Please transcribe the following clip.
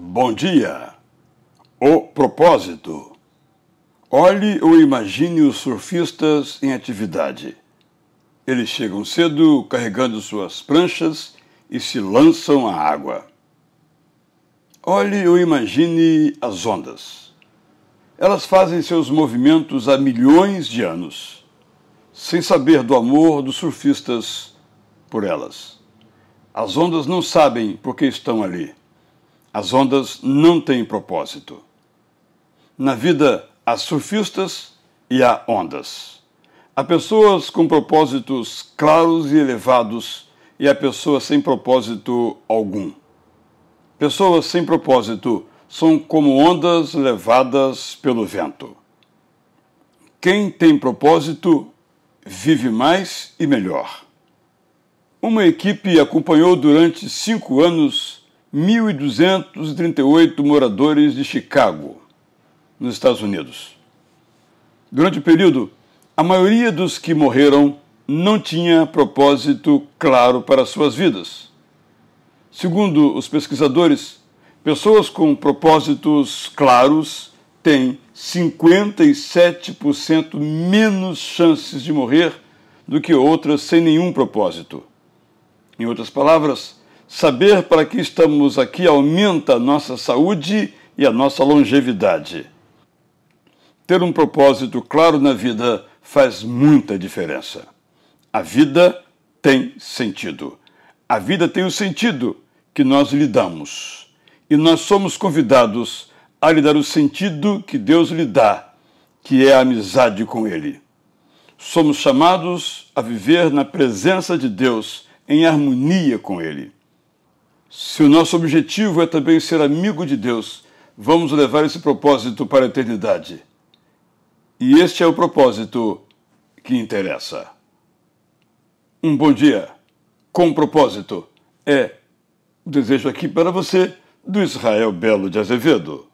Bom dia! O propósito. Olhe ou imagine os surfistas em atividade. Eles chegam cedo carregando suas pranchas e se lançam à água. Olhe ou imagine as ondas. Elas fazem seus movimentos há milhões de anos, sem saber do amor dos surfistas por elas. As ondas não sabem por que estão ali as ondas não têm propósito. Na vida há surfistas e há ondas. Há pessoas com propósitos claros e elevados e há pessoas sem propósito algum. Pessoas sem propósito são como ondas levadas pelo vento. Quem tem propósito vive mais e melhor. Uma equipe acompanhou durante cinco anos 1.238 moradores de Chicago, nos Estados Unidos. Durante o período, a maioria dos que morreram não tinha propósito claro para suas vidas. Segundo os pesquisadores, pessoas com propósitos claros têm 57% menos chances de morrer do que outras sem nenhum propósito. Em outras palavras, Saber para que estamos aqui aumenta a nossa saúde e a nossa longevidade. Ter um propósito claro na vida faz muita diferença. A vida tem sentido. A vida tem o sentido que nós lhe damos. E nós somos convidados a lhe dar o sentido que Deus lhe dá, que é a amizade com Ele. Somos chamados a viver na presença de Deus, em harmonia com Ele. Se o nosso objetivo é também ser amigo de Deus, vamos levar esse propósito para a eternidade. E este é o propósito que interessa. Um bom dia com propósito é o desejo aqui para você do Israel Belo de Azevedo.